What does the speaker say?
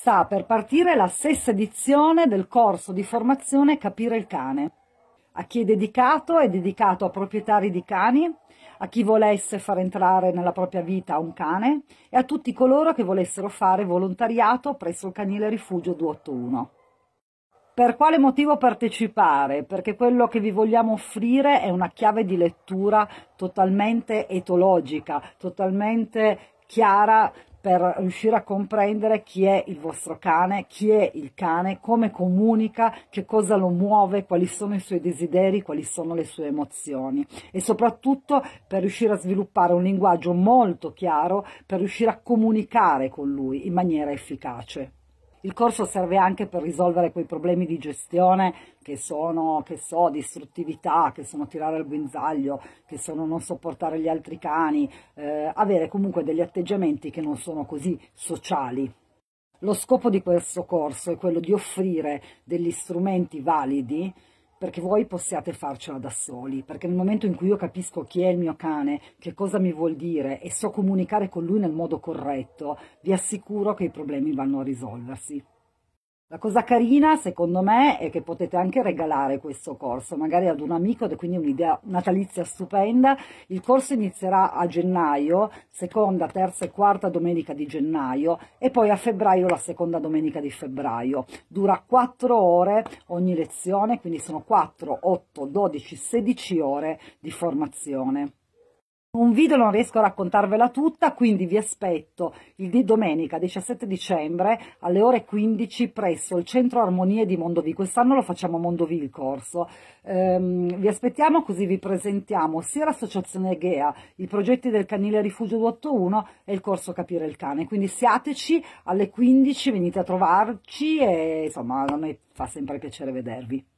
sta per partire la sesta edizione del corso di formazione Capire il cane. A chi è dedicato è dedicato a proprietari di cani, a chi volesse far entrare nella propria vita un cane e a tutti coloro che volessero fare volontariato presso il canile rifugio 281. Per quale motivo partecipare? Perché quello che vi vogliamo offrire è una chiave di lettura totalmente etologica, totalmente chiara per riuscire a comprendere chi è il vostro cane, chi è il cane, come comunica, che cosa lo muove, quali sono i suoi desideri, quali sono le sue emozioni e soprattutto per riuscire a sviluppare un linguaggio molto chiaro per riuscire a comunicare con lui in maniera efficace. Il corso serve anche per risolvere quei problemi di gestione che sono, che so, distruttività, che sono tirare il guinzaglio, che sono non sopportare gli altri cani, eh, avere comunque degli atteggiamenti che non sono così sociali. Lo scopo di questo corso è quello di offrire degli strumenti validi perché voi possiate farcela da soli, perché nel momento in cui io capisco chi è il mio cane, che cosa mi vuol dire e so comunicare con lui nel modo corretto, vi assicuro che i problemi vanno a risolversi. La cosa carina, secondo me, è che potete anche regalare questo corso, magari ad un amico, ed è quindi un'idea natalizia stupenda. Il corso inizierà a gennaio, seconda, terza e quarta domenica di gennaio, e poi a febbraio la seconda domenica di febbraio. Dura 4 ore ogni lezione, quindi sono 4, 8, 12, 16 ore di formazione un video non riesco a raccontarvela tutta, quindi vi aspetto il di domenica 17 dicembre alle ore 15 presso il Centro Armonie di Mondovì. Quest'anno lo facciamo a Mondovì il corso. Ehm, vi aspettiamo così vi presentiamo sia l'associazione Egea, i progetti del canile Rifugio 281 e il corso Capire il cane. Quindi siateci alle 15, venite a trovarci e insomma a me fa sempre piacere vedervi.